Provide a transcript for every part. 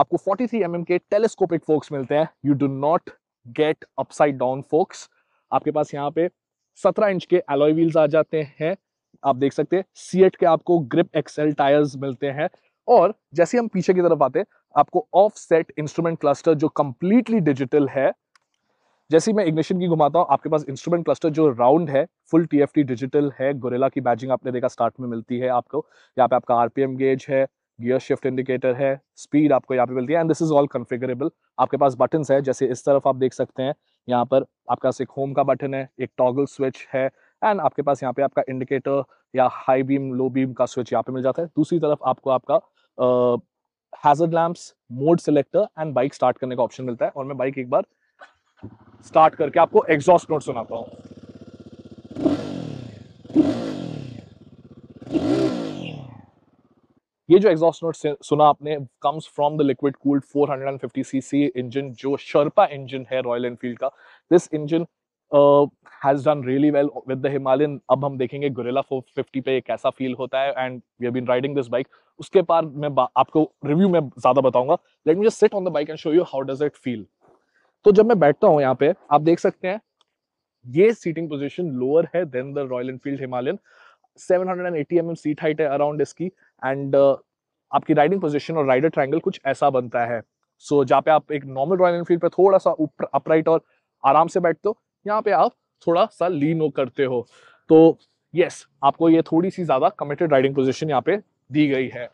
आपको 43 three mm के telescopic forks मिलते हैं you do not get upside down forks आपके पास यहाँ पे 17 इंच के एलोई व्हील्स आ जाते हैं आप देख सकते हैं सी के आपको ग्रिप एक्सेल टायर्स मिलते हैं और जैसे हम पीछे की तरफ आते हैं आपको ऑफ सेट इंस्ट्रूमेंट क्लस्टर जो कंप्लीटली डिजिटल है जैसे मैं इग्निशन की घुमाता हूँ आपके पास इंस्ट्रूमेंट क्लस्टर जो राउंड है फुल टीएफटी डिजिटल है गोरेला की बैजिंग आपने देखा स्टार्ट में मिलती है आपको यहाँ पे आपका आरपीएम गेज है गियर शिफ्ट इंडिकेटर है स्पीड आपको यहाँ पे मिलती है and this is all configurable आपके पास बटन है जैसे इस तरफ आप देख सकते हैं यहाँ पर आपके पास एक होम का बटन है एक टॉगल स्विच है एंड आपके पास यहाँ पे आपका इंडिकेटर या हाई बीम लो बीम का स्विच यहाँ पे मिल जाता है दूसरी तरफ आपको आपका hazard lamps mode selector and bike start करने का ऑप्शन मिलता है और मैं बाइक एक बार स्टार्ट करके आपको एग्जॉस्ट नोट सुनाता हूँ ये जो एग्जॉस्ट नोट सुना आपने comes from the liquid cooled 450 cc engine जो शर्पा इंजन है रॉयल एनफील्ड का this engine has done really well with the Himalayan अब हम देखेंगे गुरेला 450 पे कैसा फील होता है and we have been riding this bike उसके बाद मैं आपको रिव्यू में ज्यादा बताऊंगा let me just sit on the bike and show you how does it feel तो जब मैं बैठता हूँ यहाँ पे आप देख सकते हैं ये सीटिंग पोजिशन लोअर है then the Royal Enfield Himalayan 780 mm seat height है अराउंड इसकी एंड uh, आपकी राइडिंग पोजिशन और राइडर ट्राइंगल कुछ ऐसा बनता है सो so, जहाँ पे आप एक नॉर्मल रॉयल एनफील्ड पर थोड़ा सा अपराइट और आराम से बैठते हो यहाँ पे आप थोड़ा सा लीन हो करते हो तो यस yes, आपको ये थोड़ी सी ज़्यादा कमिटेड राइडिंग पोजिशन यहाँ पे दी गई है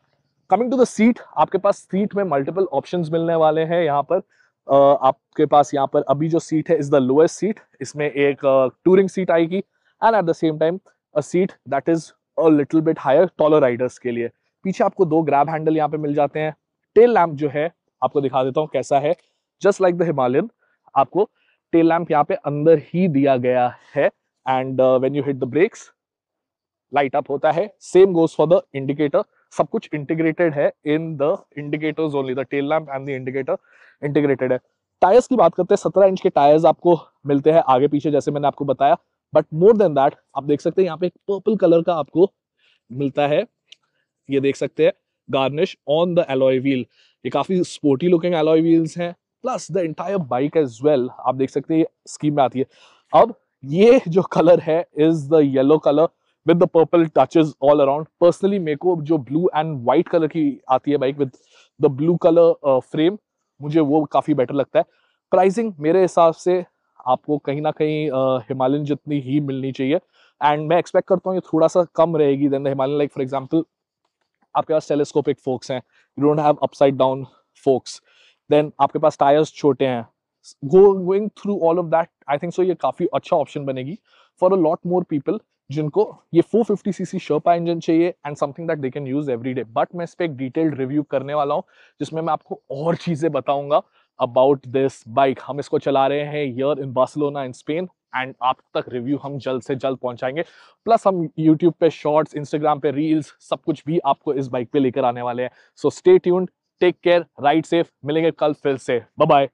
कमिंग टू द सीट आपके पास सीट में मल्टीपल ऑप्शन मिलने वाले हैं यहाँ पर uh, आपके पास यहाँ पर अभी जो सीट है इज द लोएस्ट सीट इसमें एक टूरिंग uh, सीट आएगी and at the same time a seat that is और little bit higher taller riders के लिए पीछे आपको दो ग्रैब हैंडल यहाँ पे मिल जाते हैं टेल लैम्प जो है आपको दिखा देता हूँ कैसा है जस्ट लाइक द हिमालयन आपको टेल लैम्प यहाँ पे अंदर ही दिया गया है and when you hit the brakes light up होता है same goes for the indicator सब कुछ इंटीग्रेटेड है in the indicators only the tail lamp and the indicator integrated है टायर्स की बात करते हैं सत्रह इंच के टायर्स आपको मिलते हैं आगे पीछे जैसे मैंने आपको बताया बट मोर देन दैट आप देख सकते हैं यहाँ पे एक पर्पल कलर का आपको मिलता है ये देख सकते हैं garnish on the alloy wheel ये काफी स्पोर्टी लुकिंग एलॉय व्हील्स हैं plus the entire bike as well आप देख सकते हैं स्कीम में आती है अब ये जो कलर है is the yellow colour with the purple touches all around personally मेरे को जो ब्लू एंड व्हाइट कलर की आती है bike with the blue colour frame मुझे वो काफी बेटर लगता है प्राइसिंग मेरे हिसाब से आपको कहीं ना कहीं हिमालयन जितनी ही मिलनी चाहिए एंड मैं एक्सपेक्ट करता हूँ ये थोड़ा सा कम रहेगी then Himalayan like for example आपके पास टेलीस्कोपिक फोक्स हैं you don't have upside down forks then आपके पास टायर्स छोटे हैं go going through all of that I think so ये काफ़ी अच्छा ऑप्शन बनेगी for a lot more people जिनको ये 450 सीसी शर्पा इंजन चाहिए and something that they can use every day but मैं इस पर एक डिटेल्ड रिव्यू करने वाला हूँ जिसमें मैं आपको और चीज़ें बताऊंगा अबाउट दिस बाइक हम इसको चला रहे हैं here in Barcelona in Spain and आप तक रिव्यू हम जल्द से जल्द पहुंचाएंगे प्लस हम यूट्यूब पे शॉर्ट्स इंस्टाग्राम पे रील्स सब कुछ भी आपको इस बाइक पे लेकर आने वाले हैं so stay tuned take care ride safe मिलेंगे कल फिर से बाय